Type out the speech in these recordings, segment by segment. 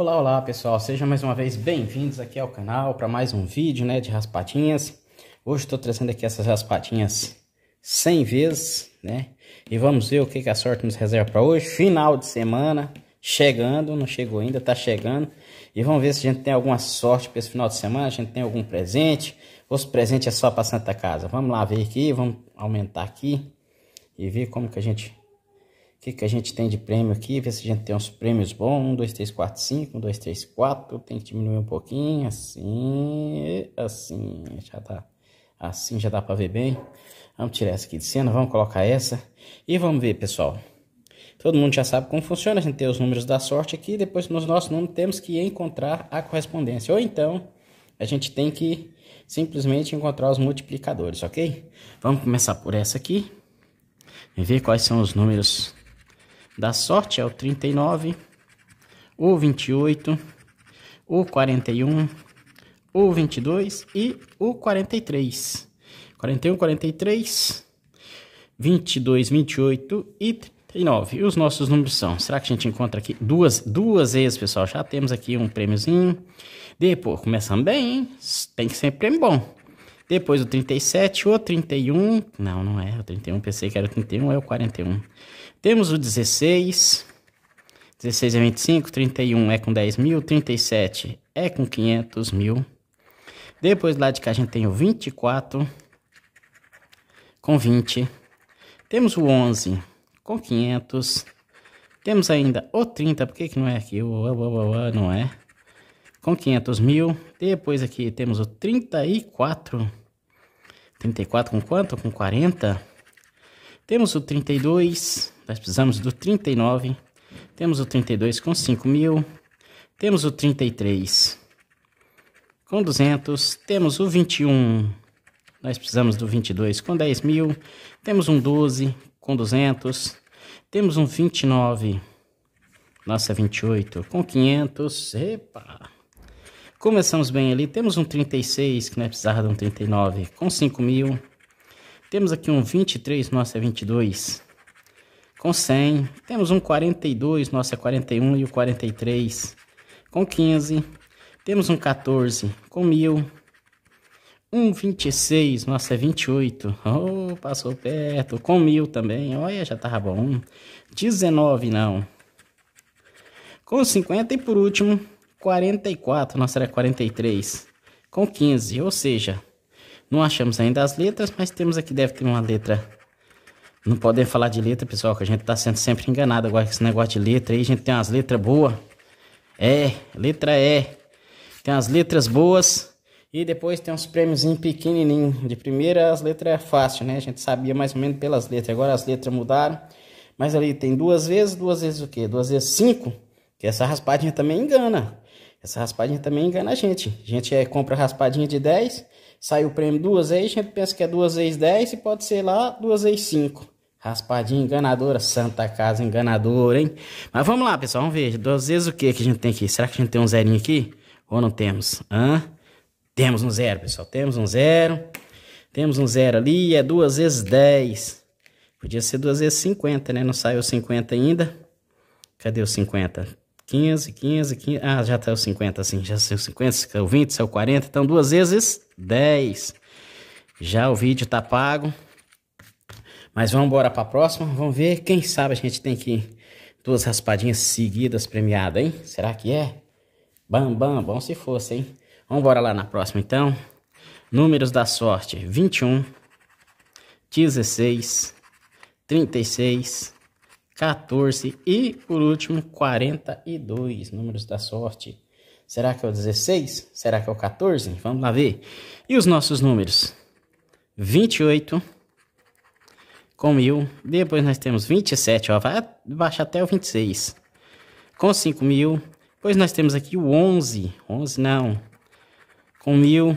Olá, olá pessoal, sejam mais uma vez bem-vindos aqui ao canal para mais um vídeo né, de raspadinhas. Hoje estou trazendo aqui essas raspadinhas 100 vezes, né? E vamos ver o que, que a sorte nos reserva para hoje. Final de semana, chegando, não chegou ainda, está chegando. E vamos ver se a gente tem alguma sorte para esse final de semana, a gente tem algum presente. Ou se presente é só para Santa Casa. Vamos lá ver aqui, vamos aumentar aqui e ver como que a gente o que, que a gente tem de prêmio aqui? Ver se a gente tem uns prêmios bons. 1, 2, 3, 4, 5. 1, 2, 3, 4. Tem que diminuir um pouquinho. Assim, assim. Já tá. Assim já dá para ver bem. Vamos tirar essa aqui de cena. Vamos colocar essa. E vamos ver, pessoal. Todo mundo já sabe como funciona. A gente tem os números da sorte aqui. Depois, nos nossos números, temos que encontrar a correspondência. Ou então, a gente tem que simplesmente encontrar os multiplicadores, ok? Vamos começar por essa aqui. E ver quais são os números da sorte é o 39, o 28, o 41, o 22 e o 43. 41, 43, 22, 28 e 39. E os nossos números são, será que a gente encontra aqui duas, duas vezes, pessoal? Já temos aqui um prêmiozinho. Depois, começando bem, hein? tem que ser prêmio bom. Depois o 37, o 31, não, não é o 31, pensei que era o 31, é o 41. Temos o 16, 16 é 25, 31 é com 10 mil, 37 é com 500 mil. Depois lá de cá a gente tem o 24 com 20. Temos o 11 com 500. Temos ainda o 30, por que, que não é aqui? O, o, não é. Com 500 mil. Depois aqui temos o 34. 34 com quanto? Com 40. Temos o 32. Nós precisamos do 39, temos o 32 com 5 mil, temos o 33 com 200, temos o 21, nós precisamos do 22 com 10 mil, temos um 12 com 200, temos um 29, nossa 28 com 500, epa! Começamos bem ali, temos um 36 que nós é precisava de um 39 com 5 mil, temos aqui um 23, nossa 22 com 100. Temos um 42, nosso é 41 e o 43 com 15. Temos um 14 com 1000. Um 26, nossa, é 28. Oh, passou perto. Com mil também. Olha, já tava bom. 19, não. Com 50 e por último, 44. Nossa, era 43. Com 15, ou seja, não achamos ainda as letras, mas temos aqui, deve ter uma letra não podem falar de letra, pessoal, que a gente tá sendo sempre enganado agora com esse negócio de letra aí. A gente tem umas letras boas. É, letra E. Tem as letras boas. E depois tem uns prêmios pequenininho. De primeira, as letras é fácil, né? A gente sabia mais ou menos pelas letras. Agora as letras mudaram. Mas ali tem duas vezes, duas vezes o quê? Duas vezes cinco. Que essa raspadinha também engana. Essa raspadinha também engana a gente. A gente é, compra raspadinha de 10 sai o prêmio duas vezes, a gente pensa que é duas vezes 10 e pode ser lá duas vezes 5. Raspadinha enganadora, santa casa enganadora, hein? Mas vamos lá, pessoal, vamos ver. Duas vezes o que que a gente tem aqui? Será que a gente tem um zerinho aqui? Ou não temos? Hã? Temos um zero, pessoal. Temos um zero. Temos um zero ali, é duas vezes 10. Podia ser duas vezes 50, né? Não saiu 50 ainda. Cadê o 50? 15, 15, 15. Ah, já tá os 50, assim. Já são 50, saiu 20, são 40. Então, duas vezes 10. Já o vídeo tá pago. Mas vamos embora pra próxima. Vamos ver. Quem sabe a gente tem que. Duas raspadinhas seguidas premiada, hein? Será que é? Bam, bam, bom se fosse, hein? Vamos embora lá na próxima, então. Números da sorte: 21, 16, 36. 14 e, por último, 42, números da sorte. Será que é o 16? Será que é o 14? Vamos lá ver. E os nossos números? 28 com 1000, depois nós temos 27, ó, vai baixar até o 26. Com 5000, depois nós temos aqui o 11, 11 não. Com 1000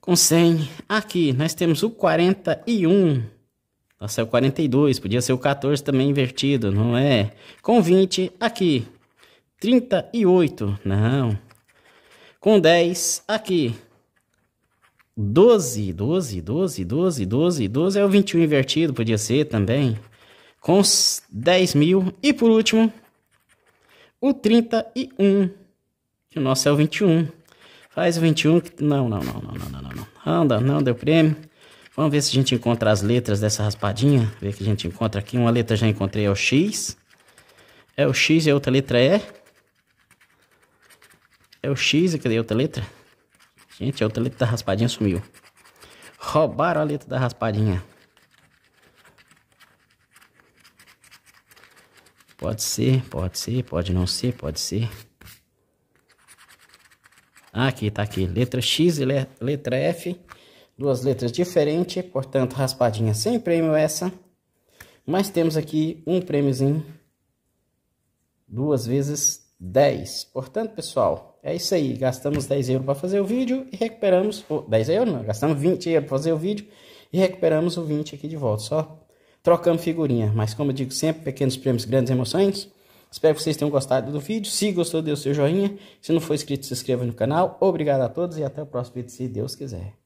com 100. Aqui nós temos o 41. Nossa, é o 42, podia ser o 14 também invertido, não é? Com 20, aqui. 38, não. Com 10, aqui. 12, 12, 12, 12, 12, 12 é o 21 invertido, podia ser também. Com 10 mil. E por último, o 31, que o nosso é o 21. Faz 21. Não, não, não, não, não, não, não. Anda, não deu prêmio. Vamos ver se a gente encontra as letras dessa raspadinha. Ver que a gente encontra aqui. Uma letra já encontrei, é o X. É o X e a outra letra é. É o X e cadê a outra letra? Gente, a outra letra da raspadinha sumiu. Roubaram a letra da raspadinha. Pode ser, pode ser, pode não ser, pode ser aqui, tá aqui. Letra X e letra F. Duas letras diferentes, portanto, raspadinha sem prêmio essa. Mas temos aqui um prêmiozinho. Duas vezes 10. Portanto, pessoal, é isso aí. Gastamos 10 euros para fazer o vídeo e recuperamos... Oh, 10 euros não, gastamos 20 euros para fazer o vídeo e recuperamos o 20 aqui de volta. Só trocando figurinha. Mas como eu digo sempre, pequenos prêmios, grandes emoções. Espero que vocês tenham gostado do vídeo. Se gostou, dê o seu joinha. Se não for inscrito, se inscreva no canal. Obrigado a todos e até o próximo vídeo, se Deus quiser.